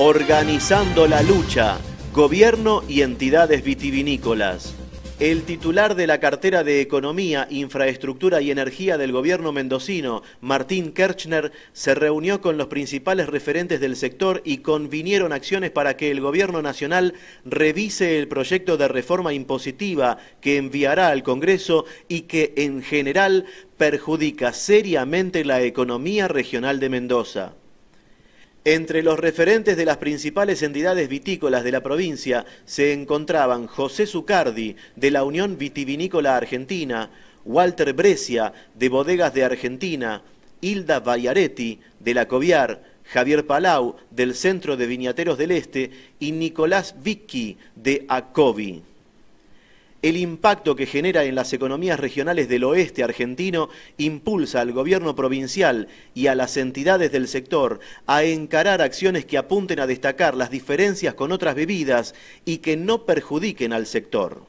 Organizando la lucha, gobierno y entidades vitivinícolas. El titular de la cartera de Economía, Infraestructura y Energía del gobierno mendocino, Martín Kirchner, se reunió con los principales referentes del sector y convinieron acciones para que el gobierno nacional revise el proyecto de reforma impositiva que enviará al Congreso y que, en general, perjudica seriamente la economía regional de Mendoza. Entre los referentes de las principales entidades vitícolas de la provincia se encontraban José Zucardi, de la Unión Vitivinícola Argentina, Walter Brescia, de Bodegas de Argentina, Hilda Vallaretti, de la Javier Palau, del Centro de Viñateros del Este, y Nicolás Vicky, de Acovi. El impacto que genera en las economías regionales del oeste argentino impulsa al gobierno provincial y a las entidades del sector a encarar acciones que apunten a destacar las diferencias con otras bebidas y que no perjudiquen al sector.